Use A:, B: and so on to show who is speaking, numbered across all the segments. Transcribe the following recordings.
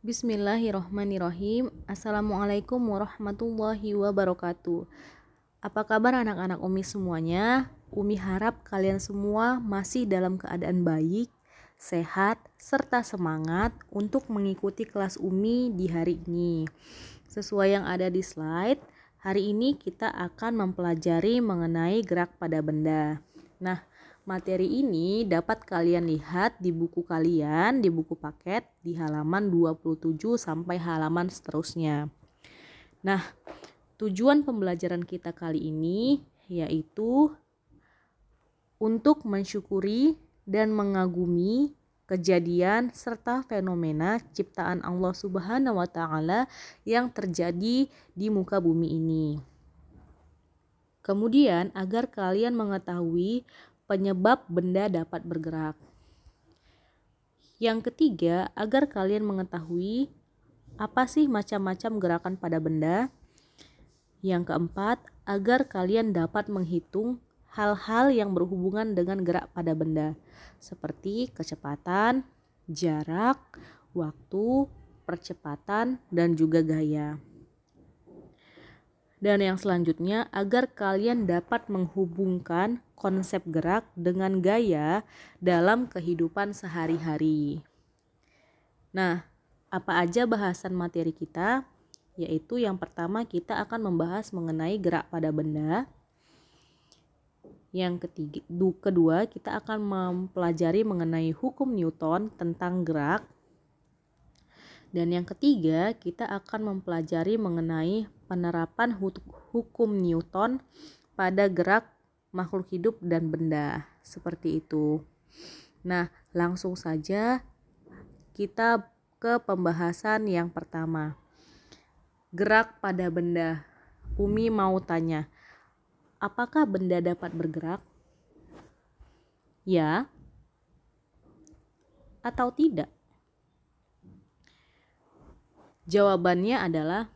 A: Bismillahirrahmanirrahim. Assalamualaikum warahmatullahi wabarakatuh Apa kabar anak-anak Umi semuanya? Umi harap kalian semua masih dalam keadaan baik, sehat, serta semangat untuk mengikuti kelas Umi di hari ini Sesuai yang ada di slide, hari ini kita akan mempelajari mengenai gerak pada benda Nah, Materi ini dapat kalian lihat di buku kalian, di buku paket di halaman 27 sampai halaman seterusnya. Nah, tujuan pembelajaran kita kali ini yaitu untuk mensyukuri dan mengagumi kejadian serta fenomena ciptaan Allah Subhanahu wa taala yang terjadi di muka bumi ini. Kemudian agar kalian mengetahui penyebab benda dapat bergerak. Yang ketiga, agar kalian mengetahui apa sih macam-macam gerakan pada benda. Yang keempat, agar kalian dapat menghitung hal-hal yang berhubungan dengan gerak pada benda, seperti kecepatan, jarak, waktu, percepatan, dan juga gaya. Dan yang selanjutnya, agar kalian dapat menghubungkan konsep gerak dengan gaya dalam kehidupan sehari-hari. Nah, apa aja bahasan materi kita? Yaitu yang pertama kita akan membahas mengenai gerak pada benda. Yang ketiga, kedua kita akan mempelajari mengenai hukum Newton tentang gerak. Dan yang ketiga, kita akan mempelajari mengenai penerapan hukum Newton pada gerak makhluk hidup dan benda. Seperti itu. Nah, langsung saja kita ke pembahasan yang pertama. Gerak pada benda. Umi mau tanya, apakah benda dapat bergerak? Ya atau tidak? Jawabannya adalah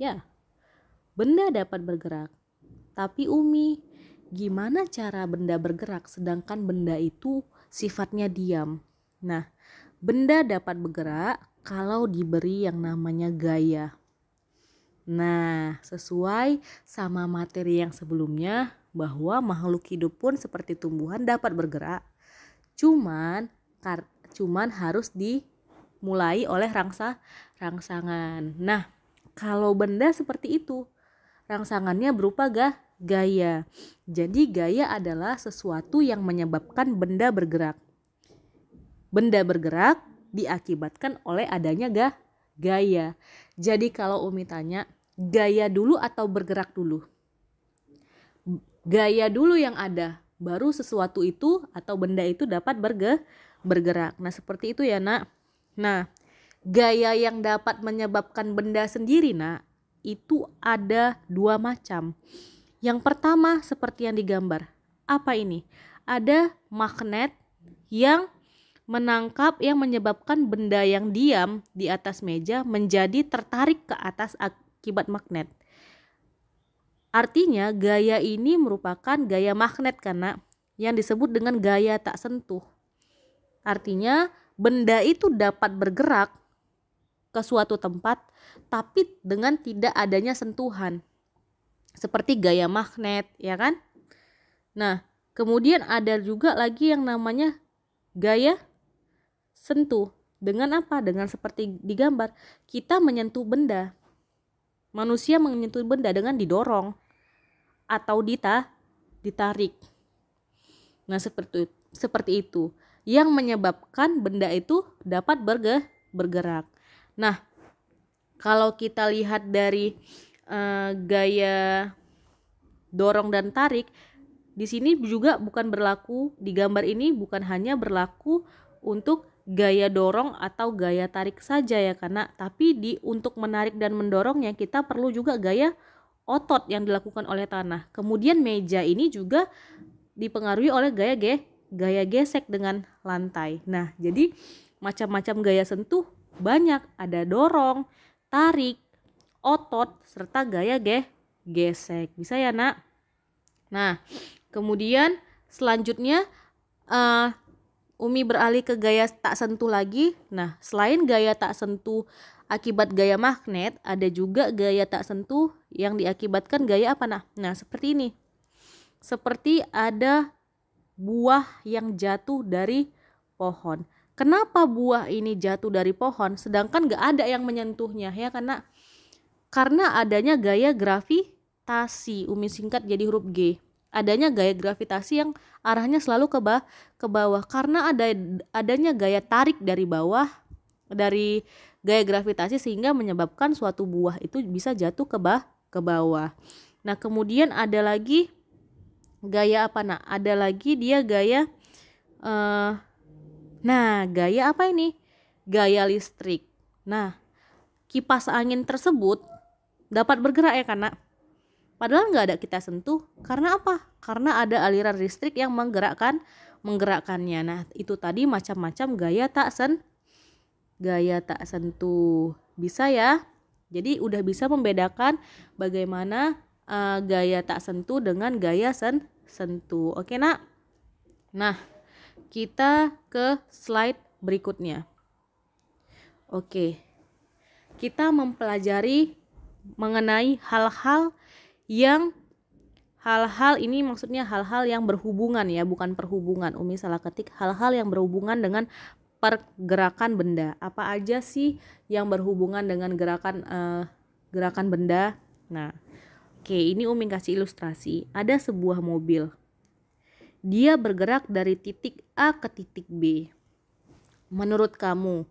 A: Ya, benda dapat bergerak. Tapi Umi, gimana cara benda bergerak sedangkan benda itu sifatnya diam? Nah, benda dapat bergerak kalau diberi yang namanya gaya. Nah, sesuai sama materi yang sebelumnya bahwa makhluk hidup pun seperti tumbuhan dapat bergerak. Cuman cuman harus dimulai oleh rangsa rangsangan. Nah, kalau benda seperti itu. Rangsangannya berupa gah, gaya. Jadi gaya adalah sesuatu yang menyebabkan benda bergerak. Benda bergerak diakibatkan oleh adanya gah, gaya. Jadi kalau Umi tanya, gaya dulu atau bergerak dulu? Gaya dulu yang ada, baru sesuatu itu atau benda itu dapat berge bergerak. Nah, seperti itu ya, Nak. Nah, gaya yang dapat menyebabkan benda sendiri nak itu ada dua macam yang pertama seperti yang digambar apa ini ada magnet yang menangkap yang menyebabkan benda yang diam di atas meja menjadi tertarik ke atas akibat magnet artinya gaya ini merupakan gaya magnet karena yang disebut dengan gaya tak sentuh artinya benda itu dapat bergerak ke suatu tempat tapi dengan tidak adanya sentuhan seperti gaya magnet ya kan nah kemudian ada juga lagi yang namanya gaya sentuh dengan apa dengan seperti digambar kita menyentuh benda manusia menyentuh benda dengan didorong atau dita ditarik nah seperti seperti itu yang menyebabkan benda itu dapat berge, bergerak Nah, kalau kita lihat dari uh, gaya dorong dan tarik, di sini juga bukan berlaku di gambar ini bukan hanya berlaku untuk gaya dorong atau gaya tarik saja ya karena tapi di untuk menarik dan mendorongnya kita perlu juga gaya otot yang dilakukan oleh tanah. Kemudian meja ini juga dipengaruhi oleh gaya ge gaya gesek dengan lantai. Nah, jadi macam-macam gaya sentuh banyak, ada dorong, tarik, otot, serta gaya ge gesek. Bisa ya nak? Nah, kemudian selanjutnya uh, Umi beralih ke gaya tak sentuh lagi. Nah, selain gaya tak sentuh akibat gaya magnet, ada juga gaya tak sentuh yang diakibatkan gaya apa nak? Nah, seperti ini. Seperti ada buah yang jatuh dari pohon kenapa buah ini jatuh dari pohon sedangkan gak ada yang menyentuhnya ya karena karena adanya gaya gravitasi umi singkat jadi huruf G adanya gaya gravitasi yang arahnya selalu ke bawah, ke bawah karena ada adanya gaya tarik dari bawah dari gaya gravitasi sehingga menyebabkan suatu buah itu bisa jatuh ke bah ke bawah nah kemudian ada lagi gaya apa nak ada lagi dia gaya uh, Nah, gaya apa ini? Gaya listrik. Nah, kipas angin tersebut dapat bergerak ya karena padahal nggak ada kita sentuh karena apa? Karena ada aliran listrik yang menggerakkan menggerakkannya. Nah, itu tadi macam-macam gaya tak sen gaya tak sentuh. Bisa ya? Jadi udah bisa membedakan bagaimana uh, gaya tak sentuh dengan gaya sen sentuh. Oke, Nak? Nah, kita ke slide berikutnya. Oke. Kita mempelajari mengenai hal-hal yang hal-hal ini maksudnya hal-hal yang berhubungan ya, bukan perhubungan. Umi salah ketik hal-hal yang berhubungan dengan pergerakan benda. Apa aja sih yang berhubungan dengan gerakan eh, gerakan benda? Nah, oke, ini Umi kasih ilustrasi. Ada sebuah mobil dia bergerak dari titik A ke titik B. Menurut kamu,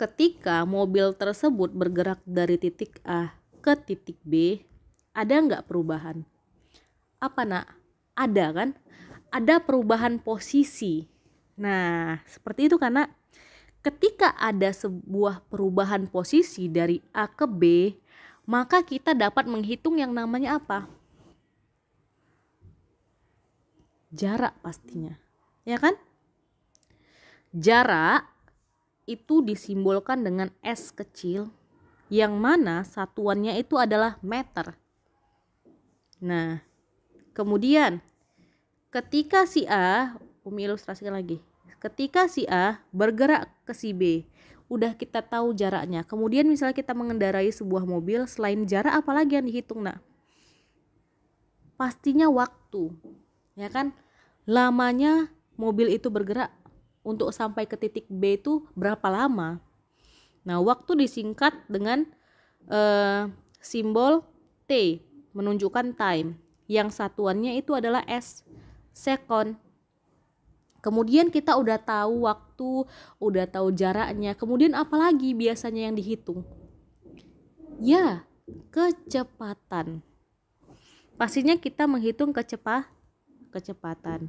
A: ketika mobil tersebut bergerak dari titik A ke titik B, ada nggak perubahan? Apa nak? Ada kan? Ada perubahan posisi. Nah, seperti itu karena ketika ada sebuah perubahan posisi dari A ke B, maka kita dapat menghitung yang namanya apa? jarak pastinya ya kan jarak itu disimbolkan dengan s kecil yang mana satuannya itu adalah meter nah kemudian ketika si A Umi ilustrasikan lagi ketika si A bergerak ke si B udah kita tahu jaraknya kemudian misalnya kita mengendarai sebuah mobil selain jarak apalagi yang dihitung nah pastinya waktu ya kan lamanya mobil itu bergerak untuk sampai ke titik B itu berapa lama nah waktu disingkat dengan uh, simbol T menunjukkan time yang satuannya itu adalah S second kemudian kita udah tahu waktu udah tahu jaraknya kemudian apalagi biasanya yang dihitung ya kecepatan pastinya kita menghitung kecepatan kecepatan.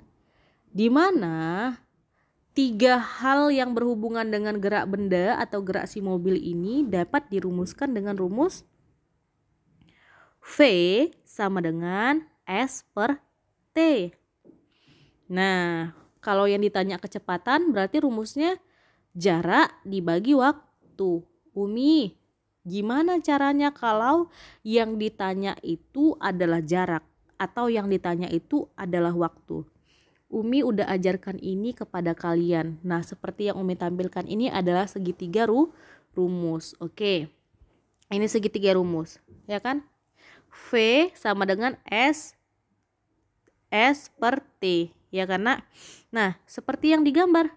A: Di mana tiga hal yang berhubungan dengan gerak benda atau gerak si mobil ini dapat dirumuskan dengan rumus V sama dengan S per T. Nah, kalau yang ditanya kecepatan berarti rumusnya jarak dibagi waktu. Umi, gimana caranya kalau yang ditanya itu adalah jarak? atau yang ditanya itu adalah waktu. Umi udah ajarkan ini kepada kalian. Nah, seperti yang Umi tampilkan ini adalah segitiga ru rumus. Oke. Ini segitiga rumus, ya kan? V sama dengan S S per T, ya karena nah, seperti yang digambar.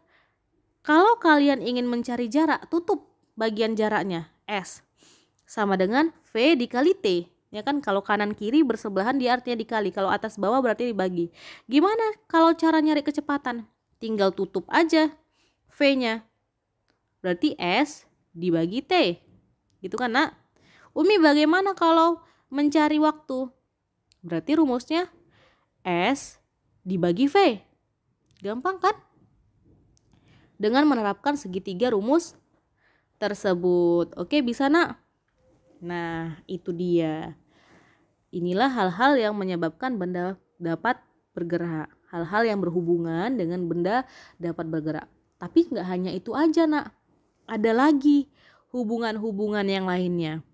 A: Kalau kalian ingin mencari jarak, tutup bagian jaraknya S sama dengan V dikali T ya kan kalau kanan kiri bersebelahan dia artinya dikali kalau atas bawah berarti dibagi gimana kalau cara nyari kecepatan tinggal tutup aja v nya berarti s dibagi t gitu kan nak umi bagaimana kalau mencari waktu berarti rumusnya s dibagi v gampang kan dengan menerapkan segitiga rumus tersebut oke bisa nak nah itu dia Inilah hal-hal yang menyebabkan benda dapat bergerak. Hal-hal yang berhubungan dengan benda dapat bergerak. Tapi nggak hanya itu aja nak. Ada lagi hubungan-hubungan yang lainnya.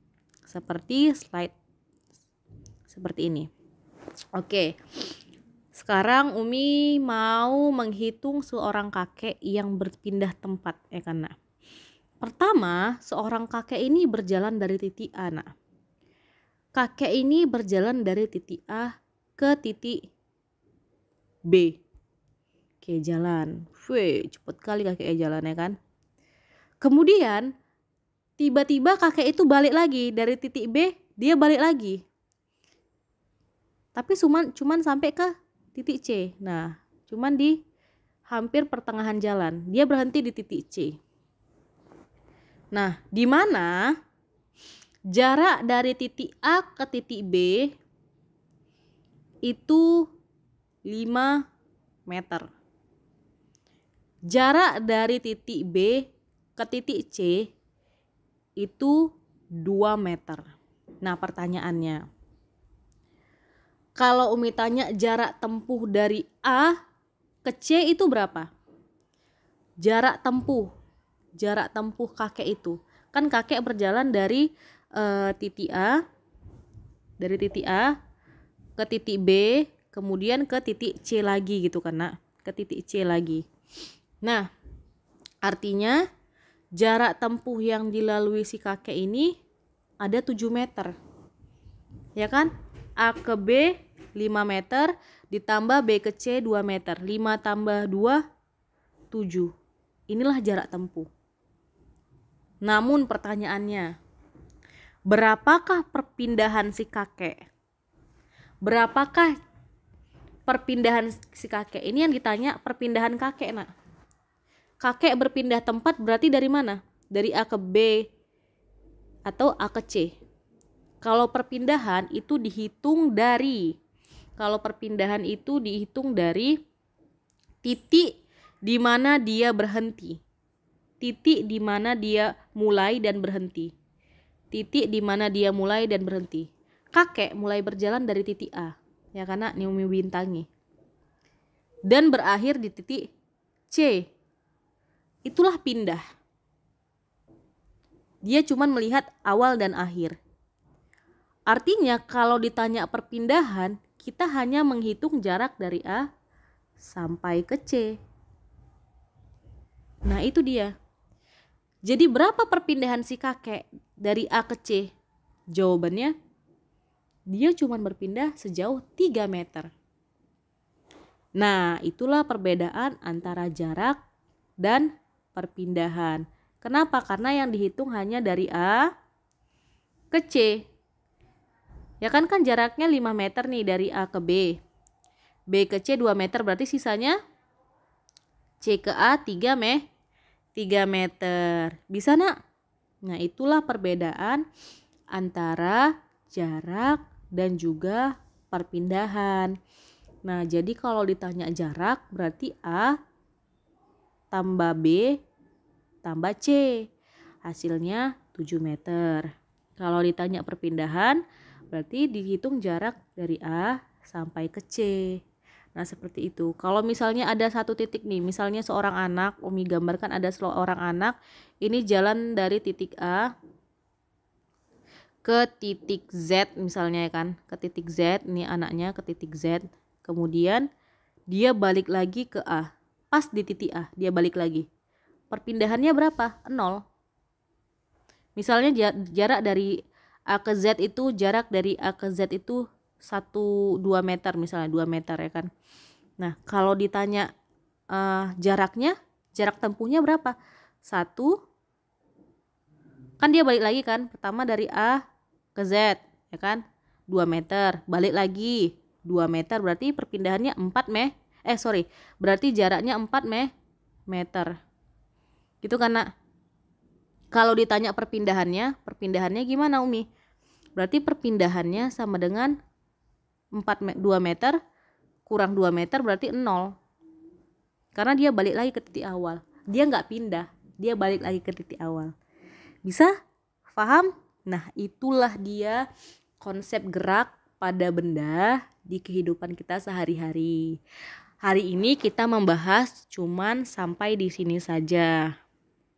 A: Seperti slide seperti ini. Oke. Sekarang Umi mau menghitung seorang kakek yang berpindah tempat ya karena. Pertama, seorang kakek ini berjalan dari titik A, nak. Kakek ini berjalan dari titik A ke titik B. Oke, jalan. Wih, cepet kali kakeknya jalannya kan. Kemudian, tiba-tiba kakek itu balik lagi dari titik B, dia balik lagi. Tapi cuman cuman sampai ke titik C. Nah, cuman di hampir pertengahan jalan. Dia berhenti di titik C. Nah, di mana jarak dari titik A ke titik B itu 5 meter. Jarak dari titik B ke titik C itu 2 meter. Nah, pertanyaannya. Kalau Umi tanya jarak tempuh dari A ke C itu berapa? Jarak tempuh. Jarak tempuh kakek itu. Kan kakek berjalan dari uh, titik A dari titik A ke titik B kemudian ke titik C lagi gitu kan nak ke titik C lagi nah artinya jarak tempuh yang dilalui si kakek ini ada 7 meter ya kan A ke B 5 meter ditambah B ke C 2 meter 5 tambah 2 7 inilah jarak tempuh namun pertanyaannya berapakah perpindahan si kakek? Berapakah perpindahan si kakek? Ini yang ditanya perpindahan kakek, Nak. Kakek berpindah tempat berarti dari mana? Dari A ke B atau A ke C. Kalau perpindahan itu dihitung dari kalau perpindahan itu dihitung dari titik di mana dia berhenti. Titik di mana dia mulai dan berhenti titik di mana dia mulai dan berhenti. Kakek mulai berjalan dari titik A, ya karena Niumi bintangi. Dan berakhir di titik C. Itulah pindah. Dia cuma melihat awal dan akhir. Artinya kalau ditanya perpindahan, kita hanya menghitung jarak dari A sampai ke C. Nah, itu dia. Jadi berapa perpindahan si kakek dari A ke C? Jawabannya dia cuma berpindah sejauh 3 meter. Nah, itulah perbedaan antara jarak dan perpindahan. Kenapa? Karena yang dihitung hanya dari A ke C. Ya kan kan jaraknya 5 meter nih dari A ke B. B ke C 2 meter berarti sisanya C ke A 3 meter. 3 meter. Bisa nak? Nah itulah perbedaan antara jarak dan juga perpindahan. Nah jadi kalau ditanya jarak berarti A tambah B tambah C. Hasilnya 7 meter. Kalau ditanya perpindahan berarti dihitung jarak dari A sampai ke C. Nah, seperti itu. Kalau misalnya ada satu titik nih, misalnya seorang anak, Umi gambarkan ada seorang anak, ini jalan dari titik A ke titik Z misalnya ya kan, ke titik Z, ini anaknya ke titik Z. Kemudian dia balik lagi ke A. Pas di titik A, dia balik lagi. Perpindahannya berapa? 0. Misalnya jarak dari A ke Z itu jarak dari A ke Z itu satu dua meter misalnya dua meter ya kan nah kalau ditanya uh, jaraknya jarak tempuhnya berapa satu kan dia balik lagi kan pertama dari A ke Z ya kan dua meter balik lagi dua meter berarti perpindahannya empat meh eh sorry berarti jaraknya empat meh meter gitu karena kalau ditanya perpindahannya perpindahannya gimana Umi berarti perpindahannya sama dengan 4 2 meter kurang 2 meter berarti 0 karena dia balik lagi ke titik awal dia nggak pindah dia balik lagi ke titik awal bisa paham nah itulah dia konsep gerak pada benda di kehidupan kita sehari-hari hari ini kita membahas cuman sampai di sini saja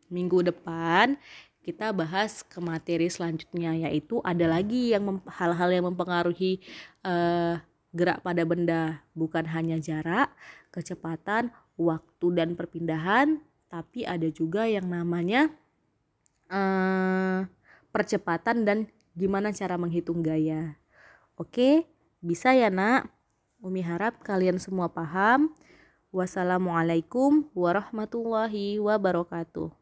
A: minggu depan kita bahas ke materi selanjutnya yaitu ada lagi yang hal-hal yang mempengaruhi uh, gerak pada benda bukan hanya jarak, kecepatan, waktu dan perpindahan, tapi ada juga yang namanya uh, percepatan dan gimana cara menghitung gaya. Oke, bisa ya nak? Umi harap kalian semua paham. Wassalamualaikum warahmatullahi wabarakatuh.